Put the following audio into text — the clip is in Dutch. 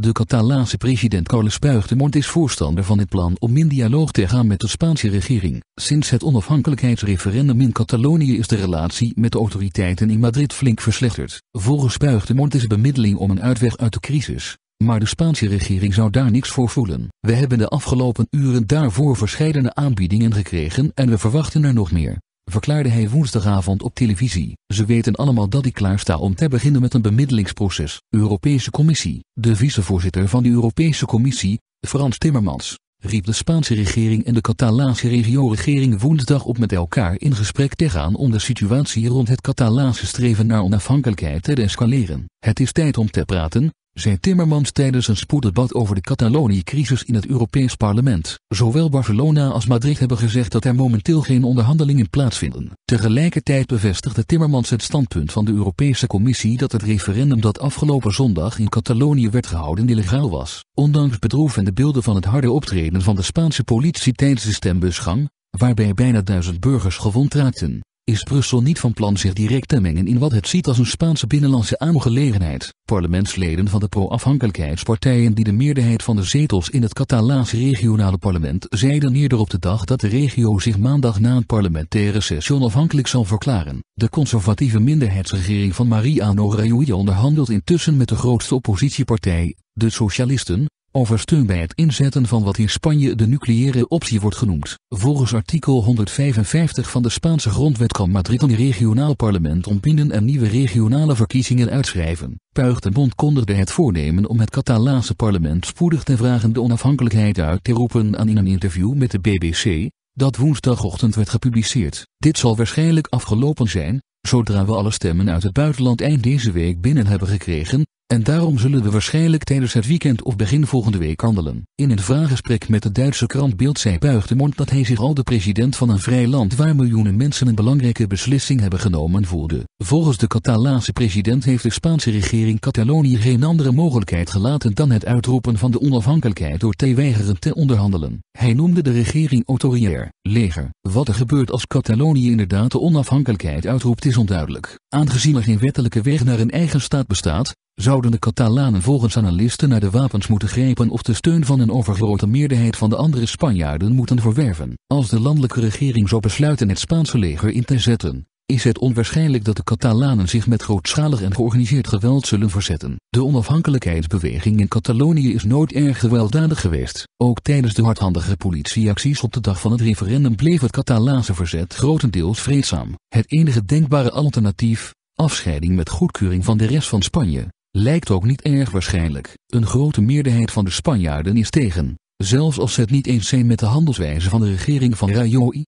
De Catalaanse president Carles Puigdemont is voorstander van het plan om in dialoog te gaan met de Spaanse regering. Sinds het onafhankelijkheidsreferendum in Catalonië is de relatie met de autoriteiten in Madrid flink verslechterd. Volgens Puigdemont is bemiddeling om een uitweg uit de crisis. Maar de Spaanse regering zou daar niks voor voelen. We hebben de afgelopen uren daarvoor verschillende aanbiedingen gekregen en we verwachten er nog meer verklaarde hij woensdagavond op televisie. Ze weten allemaal dat ik klaarsta om te beginnen met een bemiddelingsproces. Europese Commissie, de vicevoorzitter van de Europese Commissie, Frans Timmermans, riep de Spaanse regering en de Catalaanse regio-regering woensdag op met elkaar in gesprek te gaan om de situatie rond het Catalaanse streven naar onafhankelijkheid te escaleren. Het is tijd om te praten, zei Timmermans tijdens een spoeddebat over de Catalonië-crisis in het Europees Parlement. Zowel Barcelona als Madrid hebben gezegd dat er momenteel geen onderhandelingen plaatsvinden. Tegelijkertijd bevestigde Timmermans het standpunt van de Europese Commissie dat het referendum dat afgelopen zondag in Catalonië werd gehouden illegaal was. Ondanks bedroevende beelden van het harde optreden van de Spaanse politie tijdens de stembusgang, waarbij bijna duizend burgers gewond raakten, is Brussel niet van plan zich direct te mengen in wat het ziet als een Spaanse binnenlandse aangelegenheid. Parlementsleden van de pro-afhankelijkheidspartijen die de meerderheid van de zetels in het Catalaanse regionale parlement zeiden eerder op de dag dat de regio zich maandag na een parlementaire sessie onafhankelijk zal verklaren. De conservatieve minderheidsregering van Mariano Rajoy onderhandelt intussen met de grootste oppositiepartij, de Socialisten, over steun bij het inzetten van wat in Spanje de nucleaire optie wordt genoemd. Volgens artikel 155 van de Spaanse grondwet kan Madrid een regionaal parlement ontbinden en nieuwe regionale verkiezingen uitschrijven. Puig de Bond kondigde het voornemen om het Catalaanse parlement spoedig te vragen de onafhankelijkheid uit te roepen aan in een interview met de BBC, dat woensdagochtend werd gepubliceerd. Dit zal waarschijnlijk afgelopen zijn, zodra we alle stemmen uit het buitenland eind deze week binnen hebben gekregen, en daarom zullen we waarschijnlijk tijdens het weekend of begin volgende week handelen. In een vraaggesprek met de Duitse krant Bild zei Puigdemont dat hij zich al de president van een vrij land waar miljoenen mensen een belangrijke beslissing hebben genomen voelde. Volgens de Catalaanse president heeft de Spaanse regering Catalonië geen andere mogelijkheid gelaten dan het uitroepen van de onafhankelijkheid door te weigeren te onderhandelen. Hij noemde de regering autoritair, leger. Wat er gebeurt als Catalonië inderdaad de onafhankelijkheid uitroept is onduidelijk. Aangezien er geen wettelijke weg naar een eigen staat bestaat, zouden de Catalanen volgens analisten naar de wapens moeten grijpen of de steun van een overgrote meerderheid van de andere Spanjaarden moeten verwerven. Als de landelijke regering zou besluiten het Spaanse leger in te zetten, is het onwaarschijnlijk dat de Catalanen zich met grootschalig en georganiseerd geweld zullen verzetten. De onafhankelijkheidsbeweging in Catalonië is nooit erg gewelddadig geweest. Ook tijdens de hardhandige politieacties op de dag van het referendum bleef het Catalaanse verzet grotendeels vreedzaam. Het enige denkbare alternatief, afscheiding met goedkeuring van de rest van Spanje, Lijkt ook niet erg waarschijnlijk, een grote meerderheid van de Spanjaarden is tegen, zelfs als ze het niet eens zijn met de handelswijze van de regering van Rajoy,